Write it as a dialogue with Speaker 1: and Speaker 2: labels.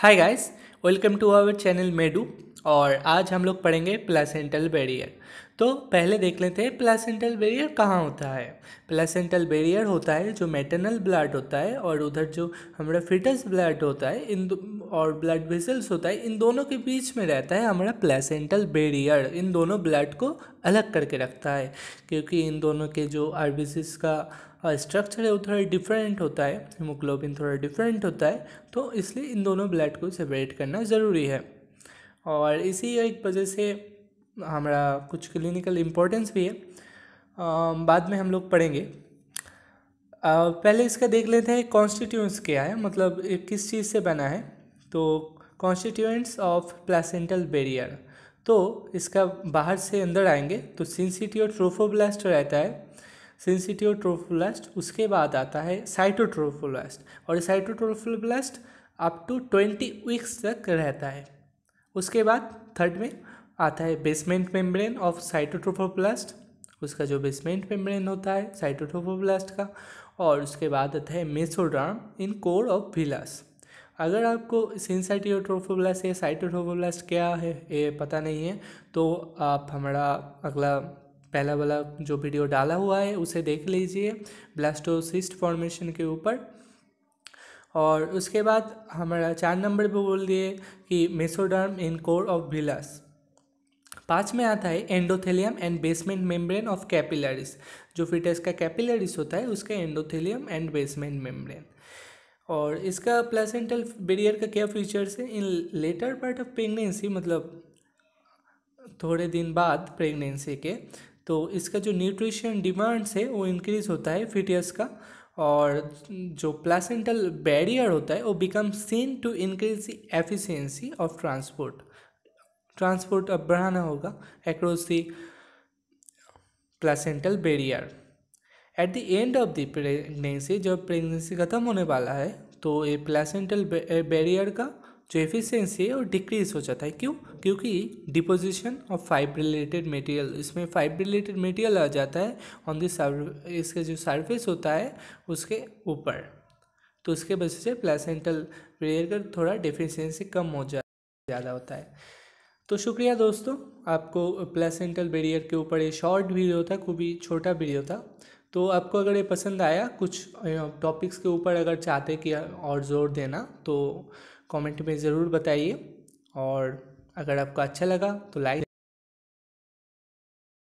Speaker 1: hi guys welcome to our channel मेडू और आज हम लोग पढ़ेंगे प्लेसेंटल बैरियर तो पहले देख लेते हैं प्लेसेंटल बैरियर कहाँ होता है प्लेसेंटल बैरियर होता है जो मेटरनल ब्लड होता है और उधर जो हमारा फिटस ब्लड होता है इन और ब्लड वेसल्स होता है इन दोनों के बीच में रहता है हमारा प्लेसेंटल बेरियर इन दोनों ब्लड को अलग करके रखता है क्योंकि इन दोनों के जो आर का स्ट्रक्चर है वो थोड़ा डिफरेंट होता है हीमोग्लोबिन थोड़ा डिफरेंट होता है तो इसलिए इन दोनों ब्लड को सेपरेट करना ज़रूरी है और इसी एक वजह से हमारा कुछ क्लिनिकल इम्पोर्टेंस भी है आ, बाद में हम लोग पढ़ेंगे आ, पहले इसका देख लेते हैं कॉन्स्टिट्यूंस क्या है मतलब किस चीज़ से बना है तो कॉन्स्टिट्यूएंट्स ऑफ प्लासेंटल बेरियर तो इसका बाहर से अंदर आएंगे तो सिंसिटियो ट्रोफोब्लास्ट रहता है सिंसिटियो ट्रोफोब्लास्ट उसके बाद आता है साइटोट्रोफोब्लास्ट और cytotrophoblast up to twenty weeks तक रहता है उसके बाद थर्ड में आता है बेसमेंट मेम्ब्रेन ऑफ साइटोट्रोफोब्लास्ट उसका जो बेसमेंट मेम्ब्रेन होता है साइटोट्रोफोब्लास्ट का और उसके बाद आता है मेसोड्राम इन कोर ऑफ विलास अगर आपको सिंसाइटियोट्रोफोब्लास्ट या साइटोट्रोफोब्लास्ट क्या है ये पता नहीं है तो आप हमारा अगला पहला वाला जो वीडियो डाला हुआ है उसे देख लीजिए ब्लास्टोसिस्ट फॉर्मेशन के ऊपर और उसके बाद हमारा चार नंबर पे बोल दिए कि mesoderm in core of villus पाँच में आता है endothelium and basement membrane of capillaries जो फिटेस का कैपिलरीज होता है उसका एंडोथेलियम एंड बेसमेंट मेम्ब्रेन और इसका प्लेसेंटल बेरियर का क्या फीचर्स है in later part of pregnancy मतलब थोड़े दिन बाद प्रेगनेंसी के तो इसका जो न्यूट्रिशन डिमांड्स है वो इंक्रीज होता है फिटियस का और जो प्लेसेंटल बैरियर होता है वो become seen to increase the efficiency of transport transport अब बढ़ाना होगा across the placental barrier at the end of the pregnancy जब प्रेगनेंसी ख़त्म होने वाला है तो ये प्लेसेंटल बैरियर का जो एफिशिएंसी है वो डिक्रीज हो जाता है क्यों क्योंकि deposition of fibre related material इसमें फाइब रिलेटेड मटेरियल आ जाता है ऑन दिस इसका जो सरफेस होता है उसके ऊपर तो उसके वजह से प्लेसेंटल बैरियर का थोड़ा डिफिशेंसी कम हो जा ज़्यादा होता है तो शुक्रिया दोस्तों आपको प्लेसेंटल बैरियर के ऊपर ये शॉर्ट वीडियो था खूब ही छोटा वीडियो था तो आपको अगर ये पसंद आया कुछ टॉपिक्स के ऊपर अगर चाहते कि और ज़ोर देना तो कमेंट में ज़रूर बताइए और अगर आपको अच्छा लगा तो लाइक